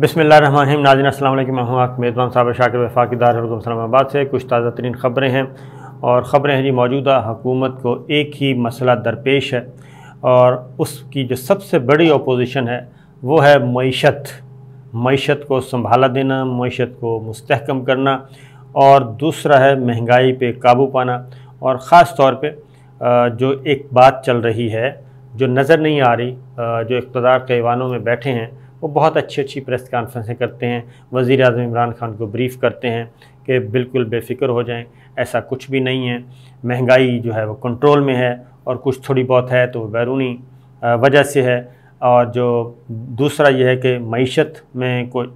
बसमिल नाजिन असल हूँ आप मेज़बान साहब शाकिर वफाकी दारकम इस्लामाबाद से कुछ ताज़ा तरीन ख़बरें हैं और ख़बरें हैं जी मौजूदा हुकूमत को एक ही मसला दरपेश है और उसकी जो सबसे बड़ी अपोजिशन है वो है मीशत मीशत को संभाला देना मीशत को मस्तकम करना और दूसरा है महंगाई पर काबू पाना और ख़ास तौर पर जो एक बात चल रही है जो नज़र नहीं आ रही जो इकतदार के ईवानों में बैठे हैं वो बहुत अच्छी अच्छी प्रेस कॉन्फ्रेंसें करते हैं वज़ी अजम इमरान खान को ब्रीफ़ करते हैं कि बिल्कुल बेफिक्र हो जाएं ऐसा कुछ भी नहीं है महंगाई जो है वो कंट्रोल में है और कुछ थोड़ी बहुत है तो बैरूनी वजह से है और जो दूसरा यह है कि मीशत में कोई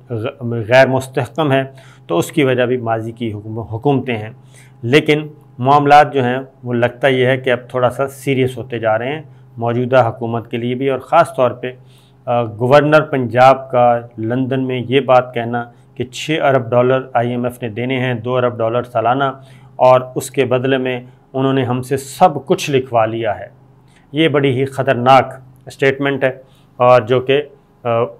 गैर मस्तकम है तो उसकी वजह भी माजी की हुकूमतें हैं लेकिन मामला जो हैं वो लगता यह है कि अब थोड़ा सा सीरियस होते जा रहे हैं मौजूदा हुकूमत के लिए भी और ख़ास तौर पर गवर्नर पंजाब का लंदन में ये बात कहना कि 6 अरब डॉलर आईएमएफ ने देने हैं 2 अरब डॉलर सालाना और उसके बदले में उन्होंने हमसे सब कुछ लिखवा लिया है ये बड़ी ही ख़तरनाक स्टेटमेंट है और जो कि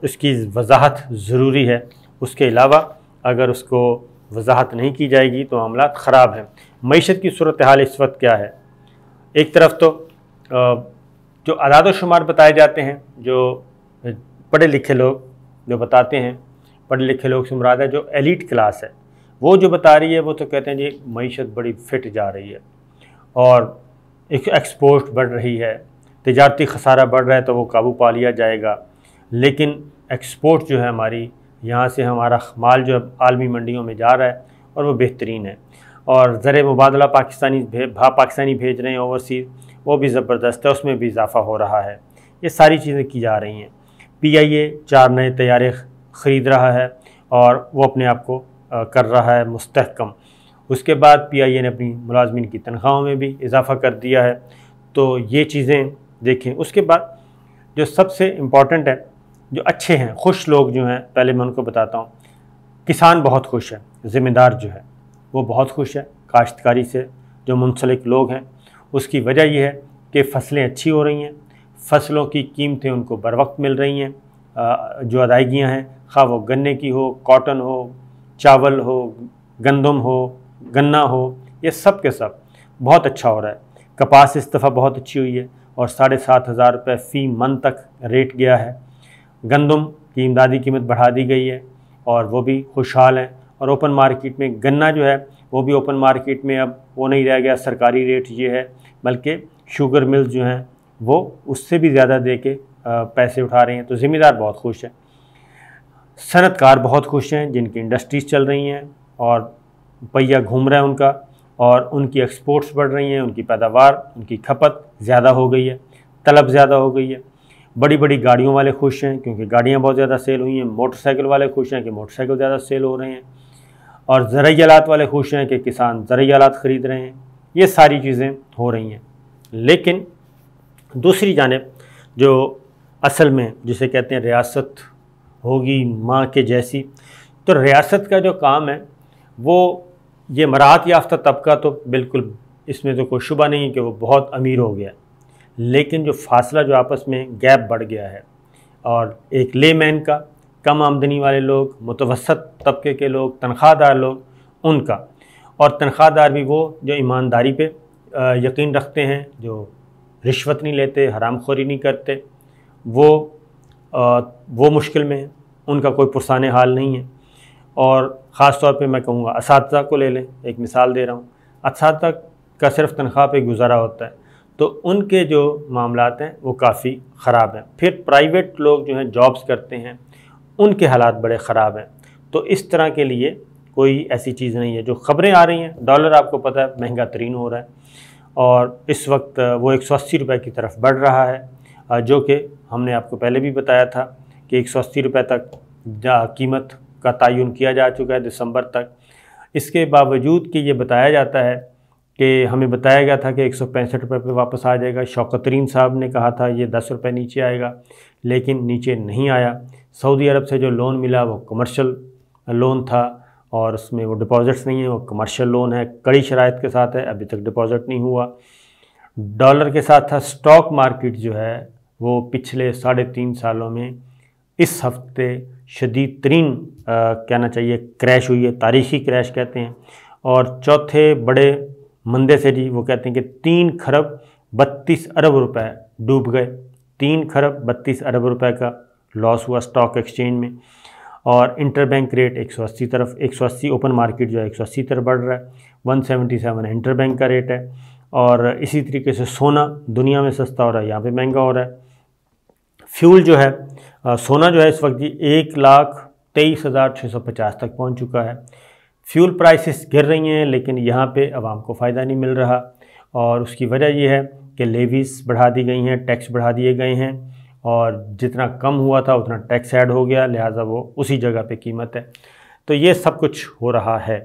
इसकी वजाहत ज़रूरी है उसके अलावा अगर उसको वजाहत नहीं की जाएगी तो मामला ख़राब हैं मीशत की सूरत हाल इस वक्त क्या है एक तरफ तो जो अदाद शुमार बताए जाते हैं जो पढ़े लिखे लोग जो बताते हैं पढ़े लिखे लोग से मुराद है जो एलिट क्लास है वो जो बता रही है वो तो कहते हैं जी मीशत बड़ी फिट जा रही है और एक एक्सपोर्ट बढ़ रही है तजारती खसारा बढ़ रहा है तो वो काबू पा लिया जाएगा लेकिन एक्सपोर्ट जो है हमारी यहाँ से हमारा माल जो है आलमी मंडियों में जा रहा है और वो बेहतरीन है और ज़र मुबादला पाकिस्तानी भे, भा पाकिस्तानी भेज रहे हैं ओवरसीज़ वो भी ज़बरदस्त है उसमें भी इजाफ़ा हो रहा है ये सारी चीज़ें की जा रही हैं पीआईए चार नए तैयारे ख़रीद रहा है और वो अपने आप को कर रहा है मुस्तकम उसके बाद पीआईए ने अपनी मुलाजमन की तनख्वाहों में भी इजाफा कर दिया है तो ये चीज़ें देखें उसके बाद जो सबसे इम्पॉर्टेंट है जो अच्छे हैं खुश लोग जो हैं पहले मैं उनको बताता हूँ किसान बहुत खुश है ज़िम्मेदार जो है वो बहुत खुश है काश्तकारी से जो मुंसलिक लोग हैं उसकी वजह यह है कि फसलें अच्छी हो रही हैं फसलों की कीमतें उनको बर वक्त मिल रही हैं जो अदायगियाँ हैं खा वो गन्ने की हो कॉटन हो चावल हो गंदम हो गन्ना हो ये सब के सब बहुत अच्छा हो रहा है कपास इस दफ़ा बहुत अच्छी हुई है और साढ़े सात हज़ार रुपये फ़ी मन तक रेट गया है गंदम की इमदादी कीमत बढ़ा दी गई है और वो भी खुशहाल हैं और ओपन मार्केट में गन्ना जो है वो भी ओपन मार्केट में अब वो नहीं रह गया सरकारी रेट ये है बल्कि शुगर मिल्स जो हैं वो उससे भी ज़्यादा दे के पैसे उठा रहे हैं तो ज़िम्मेदार बहुत खुश हैं सनतकार बहुत खुश हैं जिनकी इंडस्ट्रीज़ चल रही हैं और पहिया घूम रहा है उनका और उनकी एक्सपोर्ट्स बढ़ रही हैं उनकी पैदावार उनकी खपत ज़्यादा हो गई है तलब ज़्यादा हो गई है बड़ी बड़ी गाड़ियों वाले खुश हैं क्योंकि गाड़ियाँ बहुत ज़्यादा सेल हुई हैं मोटरसाइकिल वाले खुश हैं कि मोटरसाइकिल ज़्यादा सेल हो रहे हैं और ज़रिए आलात वाले खुश हैं कि किसान ज़रिए आलात ख़रीद रहे हैं ये सारी चीज़ें हो रही हैं लेकिन दूसरी जानब जो असल में जिसे कहते हैं रियासत होगी माँ के जैसी तो रियासत का जो काम है वो ये मराहत याफ्ता तबका तो बिल्कुल इसमें तो कोई शुबा नहीं है कि वो बहुत अमीर हो गया लेकिन जो फासला जो आपस में गैप बढ़ गया है और एक ले मैन का कम आमदनी वाले लोग मुतवसत तबके के लोग तनख्वाहदार लोग उनका और तनख्वाहदार भी वो जो ईमानदारी पे यकीन रखते हैं जो रिश्वत नहीं लेते हराम खोरी नहीं करते वो आ, वो मुश्किल में है उनका कोई पुरसान हाल नहीं है और ख़ास तौर पे मैं कहूँगा इस को ले लें एक मिसाल दे रहा हूँ इस का सिर्फ तनख्वाह पे गुजारा होता है तो उनके जो मामला हैं वो काफ़ी ख़राब हैं फिर प्राइवेट लोग जो हैं जॉब्स करते हैं उनके हालात बड़े ख़राब हैं तो इस तरह के लिए कोई ऐसी चीज़ नहीं है जो ख़बरें आ रही हैं डॉलर आपको पता है महंगा तरीन हो रहा है और इस वक्त वो एक सौ अस्सी रुपये की तरफ बढ़ रहा है जो कि हमने आपको पहले भी बताया था कि एक सौ अस्सी रुपये तक कीमत का तयन किया जा चुका है दिसंबर तक इसके बावजूद कि ये बताया जाता है कि हमें बताया गया था कि एक सौ पैंसठ रुपये पर वापस आ जाएगा शौकतरीन साहब ने कहा था ये दस रुपये नीचे आएगा लेकिन नीचे नहीं आया सऊदी अरब से जो लोन मिला वो कमर्शल लोन था और उसमें वो डिपॉजिट्स नहीं है वो कमर्शियल लोन है कड़ी शरात के साथ है अभी तक डिपॉजिट नहीं हुआ डॉलर के साथ था स्टॉक मार्केट जो है वो पिछले साढ़े तीन सालों में इस हफ्ते शदीद तरीन कहना चाहिए क्रैश हुई है तारीखी क्रैश कहते हैं और चौथे बड़े मंदे से जी वो कहते हैं कि तीन खरब बत्तीस अरब रुपए डूब गए तीन खरब बत्तीस अरब रुपए का लॉस हुआ स्टॉक एक्सचेंज में और इंटरबैंक रेट 180 तरफ 180 ओपन मार्केट जो है 180 तरफ बढ़ रहा है 177 इंटर बैंक का रेट है और इसी तरीके से सोना दुनिया में सस्ता हो रहा है यहाँ पे महंगा हो रहा है फ्यूल जो है आ, सोना जो है इस वक्त जी एक लाख तेईस हज़ार छः सौ पचास तक पहुँच चुका है फ्यूल प्राइसेस गिर रही हैं लेकिन यहाँ पे आवाम को फ़ायदा नहीं मिल रहा और उसकी वजह यह है कि लेवीज़ बढ़ा दी गई हैं टैक्स बढ़ा दिए गए हैं और जितना कम हुआ था उतना टैक्स ऐड हो गया लिहाजा वो उसी जगह पे कीमत है तो ये सब कुछ हो रहा है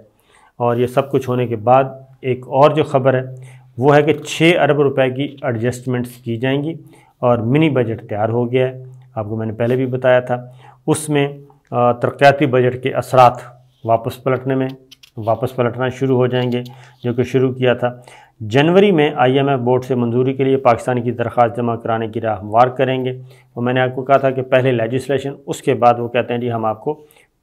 और ये सब कुछ होने के बाद एक और जो खबर है वो है कि छः अरब रुपए की एडजस्टमेंट्स की जाएंगी और मिनी बजट तैयार हो गया है आपको मैंने पहले भी बताया था उसमें तरक्याती बजट के असरात वापस पलटने में वापस पलटना शुरू हो जाएंगे जो कि शुरू किया था जनवरी में आईएमएफ बोर्ड से मंजूरी के लिए पाकिस्तान की दरख्वास्त जमा कराने की राह हमवार करेंगे और मैंने आपको कहा था कि पहले लेजिस्लेशन उसके बाद वो कहते हैं जी हम आपको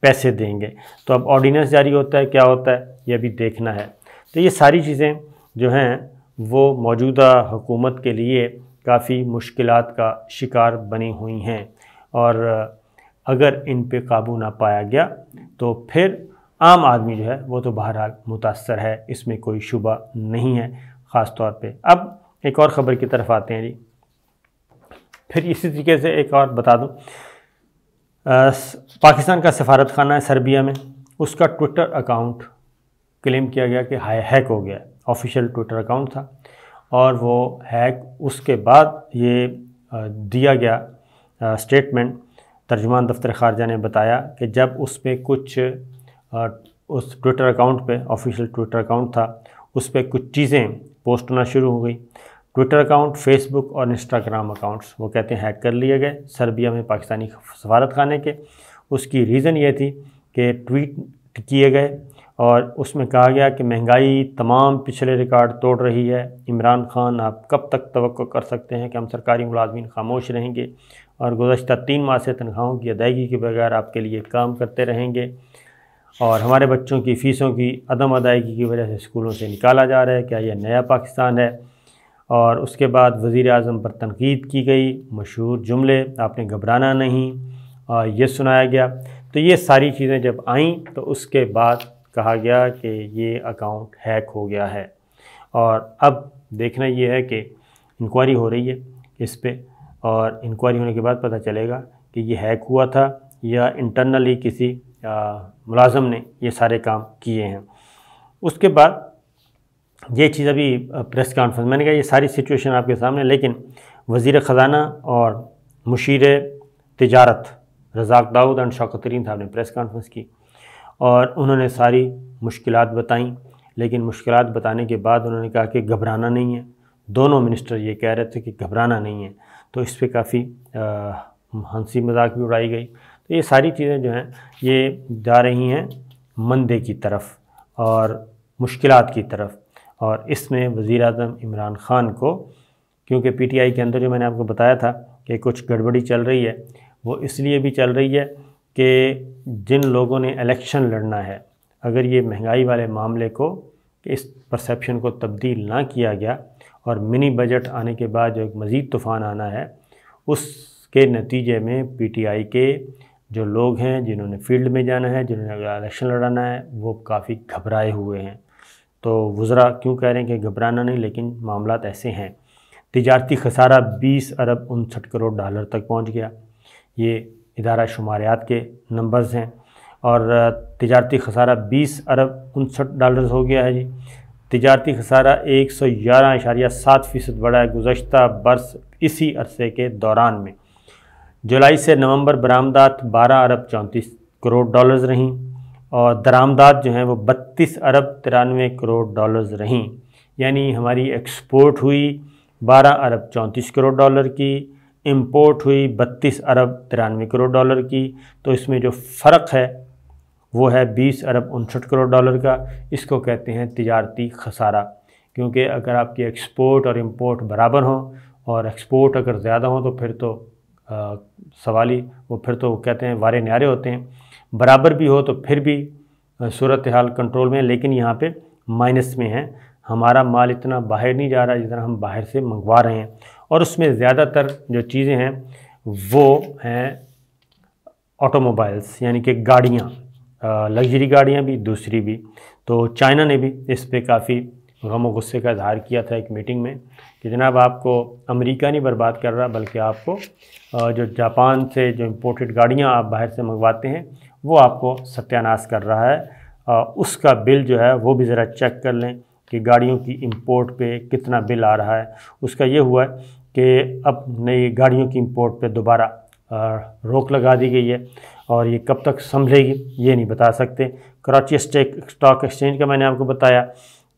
पैसे देंगे तो अब ऑर्डीनेंस जारी होता है क्या होता है ये भी देखना है तो ये सारी चीज़ें जो हैं वो मौजूदा हुकूमत के लिए काफ़ी मुश्किल का शिकार बनी हुई हैं और अगर इन पर काबू ना पाया गया तो फिर आम आदमी जो है वो तो बहरहाल मुतासर है इसमें कोई शुबा नहीं है ख़ास तौर पे अब एक और ख़बर की तरफ आते हैं जी फिर इसी तरीके से एक और बता दूँ पाकिस्तान का सफारत खाना है सर्बिया में उसका ट्विटर अकाउंट क्लेम किया गया कि हाई हैक हो गया ऑफिशियल ट्विटर अकाउंट था और वो हैक उसके बाद ये दिया गया स्टेटमेंट तर्जुमान दफ्तर खारजा ने बताया कि जब उस पर कुछ उस ट्विटर अकाउंट पे ऑफिशियल ट्विटर अकाउंट था उस पर कुछ चीज़ें पोस्ट होना शुरू हो गई ट्विटर अकाउंट फेसबुक और इंस्टाग्राम अकाउंट्स वो कहते हैं हैक कर लिए गए सर्बिया में पाकिस्तानी सफारत खाने के उसकी रीज़न ये थी कि ट्वीट किए गए और उसमें कहा गया कि महंगाई तमाम पिछले रिकॉर्ड तोड़ रही है इमरान खान आप कब तक तो कर सकते हैं कि हम सरकारी मुलाजमी खामोश रहेंगे और गुज्त तीन माह से तनख्वाहों की अदायगी के बगैर आपके लिए काम करते रहेंगे और हमारे बच्चों की फ़ीसों की अदम अदायगी की वजह से स्कूलों से निकाला जा रहा है क्या यह नया पाकिस्तान है और उसके बाद वज़ी अजम पर तनकीद की गई मशहूर जुमले आपने घबराना नहीं और ये सुनाया गया तो ये सारी चीज़ें जब आईं तो उसके बाद कहा गया कि ये अकाउंट हैक हो गया है और अब देखना ये है कि इंक्वायरी हो रही है इस पर और इंक्वायरी होने के बाद पता चलेगा कि ये हैक हुआ था या इंटरनली किसी मुलाजम ने ये सारे काम किए हैं उसके बाद ये चीज़ अभी प्रेस कॉन्फ्रेंस मैंने कहा ये सारी सिचुएशन आपके सामने लेकिन वज़ी ख़जाना और मुशीर तजारत रजाक दाऊद एंड शौकत तरीन साहब ने प्रेस कॉन्फ्रेंस की और उन्होंने सारी मुश्किल बताई लेकिन मुश्किल बताने के बाद उन्होंने कहा कि घबराना नहीं है दोनों मिनिस्टर ये कह रहे थे कि घबराना नहीं है तो इस पर काफ़ी हंसी मजाक भी उड़ाई गई तो ये सारी चीज़ें जो हैं ये जा रही हैं मंदे की तरफ और मुश्किल की तरफ और इसमें वज़ी अजम इमरान ख़ान को क्योंकि पी टी आई के अंदर जो मैंने आपको बताया था कि कुछ गड़बड़ी चल रही है वो इसलिए भी चल रही है कि जिन लोगों ने इलेक्शन लड़ना है अगर ये महंगाई वाले मामले को इस परसेप्शन को तब्दील ना किया गया और मिनी बजट आने के बाद जो एक मज़ीद तूफ़ान आना है उसके नतीजे में पीटीआई के जो लोग हैं जिन्होंने फील्ड में जाना है जिन्होंने अगला इलेक्शन लड़ाना है वो काफ़ी घबराए हुए हैं तो वज़रा क्यों कह रहे हैं कि घबराना नहीं लेकिन मामला ऐसे हैं तजारती खसारा बीस अरब उनसठ करोड़ डॉलर तक पहुँच गया ये इदारा शुमारियात के नंबर्स हैं और तजारती खसारा बीस अरब उनसठ डॉलर हो गया है जी तजारती खसारा एक सौ ग्यारह इशारिया सात फ़ीसद बढ़ा है गुज्त बरस इसी अरसे के दौरान में जुलाई से नवंबर बरामदात 12 अरब चौंतीस करोड़ डॉलर्स रहीं और दरामदात जो हैं वो 32 अरब तिरानवे करोड़ डॉलर्स रहीं यानी हमारी एक्सपोर्ट हुई 12 अरब चौंतीस करोड़ डॉलर की इम्पोर्ट हुई 32 अरब तिरानवे करोड़ डॉलर की तो इसमें जो फ़र्क है वो है 20 अरब उनसठ करोड़ डॉलर का इसको कहते हैं तजारती खसारा क्योंकि अगर आपकी एक्सपोर्ट और इम्पोर्ट बराबर हों और एक्सपोर्ट अगर ज़्यादा हो तो फिर तो सवाली वो फिर तो कहते हैं वारे न्यारे होते हैं बराबर भी हो तो फिर भी सूरत हाल कंट्रोल में लेकिन यहाँ पे माइनस में है हमारा माल इतना बाहर नहीं जा रहा जितना हम बाहर से मंगवा रहे हैं और उसमें ज़्यादातर जो चीज़ें हैं वो हैं ऑटोमोबाइल्स यानी कि गाड़ियाँ लग्जरी गाड़ियाँ भी दूसरी भी तो चाइना ने भी इस पर काफ़ी गम गुस्से का इजहार किया था एक मीटिंग में कि जनाब आपको अमेरिका नहीं बर्बाद कर रहा बल्कि आपको जो जापान से जो इम्पोर्टेड गाड़ियाँ आप बाहर से मंगवाते हैं वो आपको सत्यानाश कर रहा है उसका बिल जो है वो भी ज़रा चेक कर लें कि गाड़ियों की इंपोर्ट पे कितना बिल आ रहा है उसका ये हुआ है कि अब नई गाड़ियों की इम्पोर्ट पर दोबारा रोक लगा दी गई है और ये कब तक संभलेगी ये नहीं बता सकते कराची स्टेक स्टॉक एक्सचेंज का मैंने आपको बताया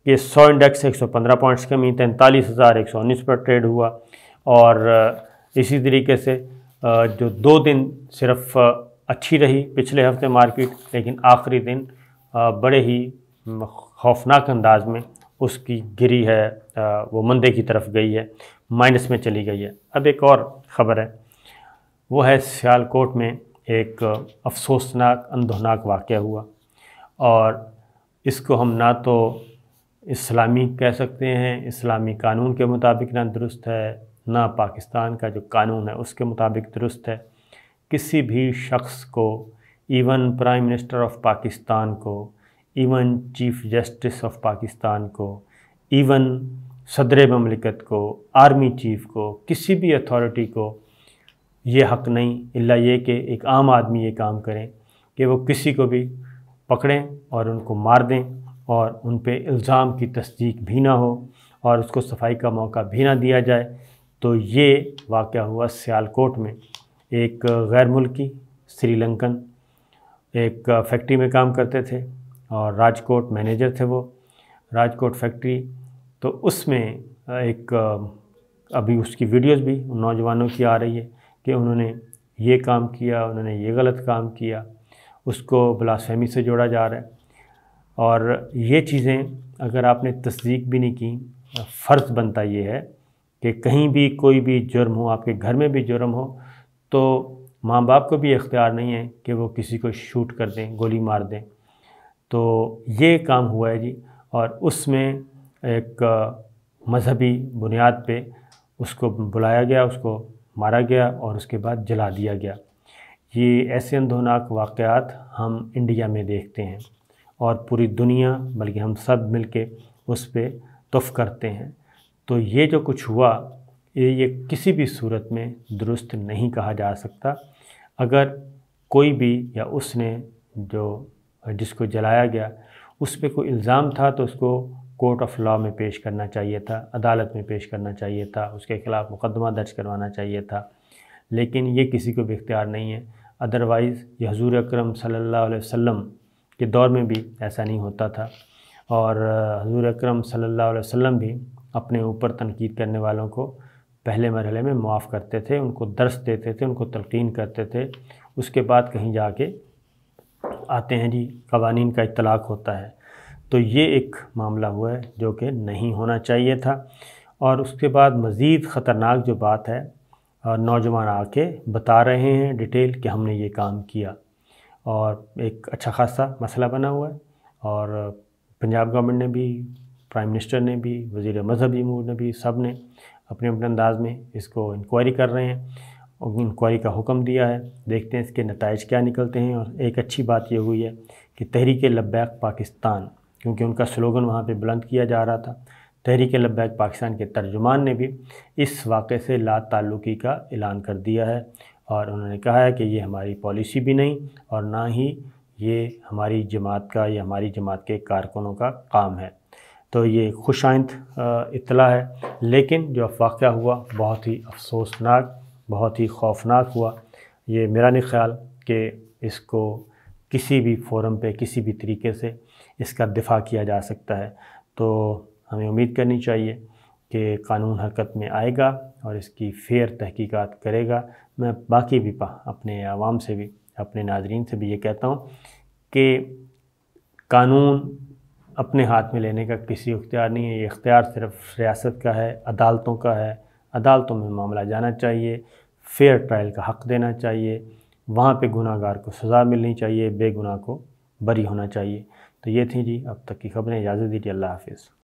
ये सौ इंडेक्स 115 पॉइंट्स कमी तैंतालीस हज़ार एक सौ उन्नीस पर ट्रेड हुआ और इसी तरीके से जो दो दिन सिर्फ अच्छी रही पिछले हफ्ते मार्केट लेकिन आखिरी दिन बड़े ही खौफनाक अंदाज में उसकी गिरी है वो मंदे की तरफ गई है माइनस में चली गई है अब एक और ख़बर है वो है सियालकोट में एक अफसोसनाक अंधोनाक वाक़ हुआ और इसको हम ना तो इस्लामी कह सकते हैं इस्लामी कानून के मुताबिक ना दुरुस्त है ना पाकिस्तान का जो कानून है उसके मुताबिक दुरुस्त है किसी भी शख्स को even prime minister of Pakistan को even chief justice of Pakistan को इवन सदर ममलिकत को आर्मी चीफ को किसी भी अथॉरिटी को ये हक नहीं इल्ला ये कि एक आम आदमी ये काम करें कि वो किसी को भी पकड़ें और उनको मार दें और उन पर इल्ज़ाम की तस्दीक भी ना हो और उसको सफाई का मौका भी ना दिया जाए तो ये वाक़ हुआ सियालकोट में एक गैर मुल्की श्रीलंकन एक फैक्ट्री में काम करते थे और राजकोट मैनेजर थे वो राजकोट फैक्ट्री तो उसमें एक अभी उसकी वीडियोस भी उन नौजवानों की आ रही है कि उन्होंने ये काम किया उन्होंने ये गलत काम किया उसको बलासहमी से जोड़ा जा रहा है और ये चीज़ें अगर आपने तस्दीक भी नहीं की फ़र्ज़ बनता ये है कि कहीं भी कोई भी जुर्म हो आपके घर में भी जुर्म हो तो माँ बाप को भी इख्तियार नहीं है कि वो किसी को शूट कर दें गोली मार दें तो ये काम हुआ है जी और उसमें एक मजहबी बुनियाद पे उसको बुलाया गया उसको मारा गया और उसके बाद जला दिया गया ये ऐसे अंधोनाक वाक़ हम इंडिया में देखते हैं और पूरी दुनिया बल्कि हम सब मिल के उस पर तफ करते हैं तो ये जो कुछ हुआ ये ये किसी भी सूरत में दुरुस्त नहीं कहा जा सकता अगर कोई भी या उसने जो जिसको जलाया गया उस पर कोई इल्ज़ाम था तो उसको कोर्ट ऑफ लॉ में पेश करना चाहिए था अदालत में पेश करना चाहिए था उसके ख़िलाफ़ मुकदमा दर्ज करवाना चाहिए था लेकिन ये किसी को भी इख्तियार नहीं है अदरवाइज़ ये हजूर अक्रम सल्ला वसम के दौर में भी ऐसा नहीं होता था और हजूर अक्रम सल्ला वसम भी अपने ऊपर तनकीद करने वालों को पहले मरहले में माफ़ करते थे उनको दर्श देते थे उनको तलकिन करते थे उसके बाद कहीं जाके आते हैं जी कवानीन का इतलाक़ होता है तो ये एक मामला हुआ है जो कि नहीं होना चाहिए था और उसके बाद मज़ीद ख़तरनाक जो बात है नौजवान आके बता रहे हैं डिटेल कि हमने ये काम किया और एक अच्छा खासा मसला बना हुआ है और पंजाब गवर्नमेंट ने भी प्राइम मिनिस्टर ने भी वजीर मजहबी अमूर ने भी सब ने अपने अपने अंदाज में इसको इंक्वायरी कर रहे हैं और इंक्वायरी का हुक्म दिया है देखते हैं इसके नतज क्या निकलते हैं और एक अच्छी बात यह हुई है कि तहरीक लब्बैक पाकिस्तान क्योंकि उनका स्लोगन वहाँ पर बुलंद किया जा रहा था तहरीक लब्बैक पाकिस्तान के तर्जुमान ने भी इस वाक़े से ला तल्लुकी का ऐलान कर दिया है और उन्होंने कहा है कि ये हमारी पॉलिसी भी नहीं और ना ही ये हमारी जमात का या हमारी जमात के कारकुनों का काम है तो ये खुशाइंद इतला है लेकिन जो वाक़ हुआ बहुत ही अफसोसनाक बहुत ही खौफनाक हुआ ये मेरा नहीं ख्याल कि इसको किसी भी फोरम पे किसी भी तरीके से इसका दिफा किया जा सकता है तो हमें उम्मीद करनी चाहिए कि कानून हरकत में आएगा और इसकी फेयर तहकीकात करेगा मैं बाकी भी पा अपने आवाम से भी अपने नाजरन से भी ये कहता हूँ कि कानून अपने हाथ में लेने का किसी अख्तियार नहीं है ये अख्तियार सिर्फ रियासत का है अदालतों का है अदालतों में मामला जाना चाहिए फेयर ट्रायल का हक़ देना चाहिए वहाँ पे गुनागार को सज़ा मिलनी चाहिए बेगुनाह को बरी होना चाहिए तो ये थी जी अब तक की खबरें इजाज़त दीजिए अल्लाह हाफिज़